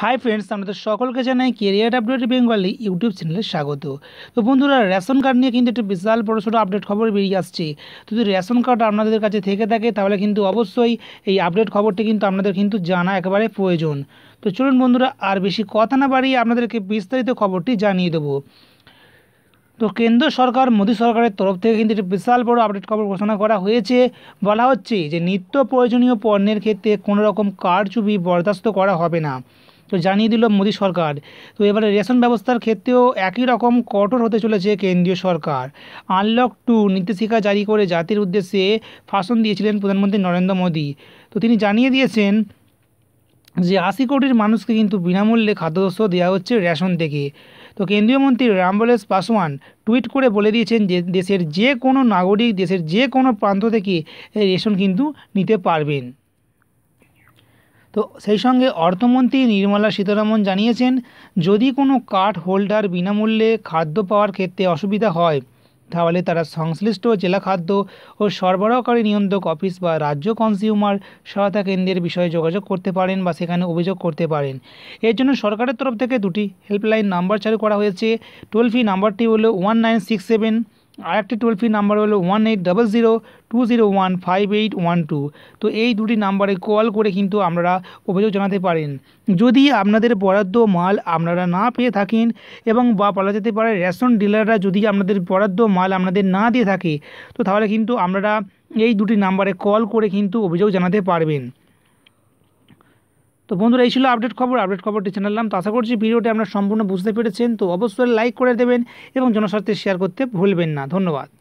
hi friends আমাদের সকলকে জানাই কেরিয়ার আপডেট বেঙ্গলি ইউটিউব চ্যানেলে স্বাগত তো বন্ধুরা রেশন কার্ড নিয়ে কিন্তু একটা বিশাল বড় ছোটো আপডেট খবর বেরিয়ে আসছে যদি রেশন কার্ড আপনাদের কাছে থেকে থাকে তাহলে কিন্তু অবশ্যই এই আপডেট খবরটি কিন্তু আপনাদের কিন্তু জানা একেবারে প্রয়োজন তো চলুন বন্ধুরা আর বেশি কথা না বাড়িয়ে আপনাদেরকে বিস্তারিত খবরটি জানিয়ে দেবো তো কেন্দ্র সরকার মোদী সরকারের তরফ থেকে কিন্তু একটি বিশাল বড় আপডেট খবর ঘোষণা করা হয়েছে বলা হচ্ছে যে নিত্য প্রয়োজনীয় পণ্যের ক্ষেত্রে কোনো রকম কারচুপি বরদাস্ত করা হবে না তো জানিয়ে দিল মোদী সরকার তো এবারে রেশন ব্যবস্থার ক্ষেত্রেও একই রকম কঠোর হতে চলেছে কেন্দ্রীয় সরকার আনলক টু নির্দেশিকা জারি করে জাতির উদ্দেশ্যে ভাষণ দিয়েছিলেন প্রধানমন্ত্রী নরেন্দ্র মোদী তো তিনি জানিয়ে দিয়েছেন যে আশি কোটির মানুষকে কিন্তু বিনামূল্যে খাদ্যদস্য দেওয়া হচ্ছে রেশন থেকে তো কেন্দ্রীয় মন্ত্রী রামবলেশ পাসওয়ান টুইট করে বলে দিয়েছেন যে দেশের যে কোনো নাগরিক দেশের যে কোনো প্রান্ত থেকে রেশন কিন্তু নিতে পারবেন তো সেই সঙ্গে অর্থমন্ত্রী নির্মলা সীতারামন জানিয়েছেন যদি কোনো কার্ড হোল্ডার বিনামূল্যে খাদ্য পাওয়ার ক্ষেত্রে অসুবিধা হয় তাহলে তারা সংশ্লিষ্ট জেলা খাদ্য ও সরবরাহকারী নিয়ন্ত্রক অফিস বা রাজ্য কনজিউমার সহায়তা কেন্দ্রের বিষয়ে যোগাযোগ করতে পারেন বা সেখানে অভিযোগ করতে পারেন এর জন্য সরকারের তরফ থেকে দুটি হেল্পলাইন নাম্বার চালু করা হয়েছে টোল ফ্রি নাম্বারটি হলো ওয়ান নাইন সিক্স সেভেন আরেকটি টোল ফ্রি নাম্বার হলো one eight double zero two zero one five eight one two তো এই দুটি নাম্বারে কল করে কিন্তু আপনারা অভিযোগ জানাতে পারেন যদি আপনাদের বরাদ্দ মাল আপনারা না পেয়ে থাকেন এবং বা বলা যেতে পারে রেশন ডিলাররা যদি আপনাদের বরাদ্দ মাল আপনাদের না দিয়ে থাকে তো তাহলে কিন্তু আপনারা এই দুটি নাম্বারে কল করে কিন্তু অভিযোগ জানাতে পারবেন তো বন্ধুরা এই ছিল আপডেট খবর আপডেট খবরটি জানালাম তো আশা করছি ভিডিওটি আপনারা সম্পূর্ণ বুঝতে পেরেছেন তো অবশ্যই লাইক করে দেবেন এবং জনস্বার্থে শেয়ার করতে ভুলবেন না ধন্যবাদ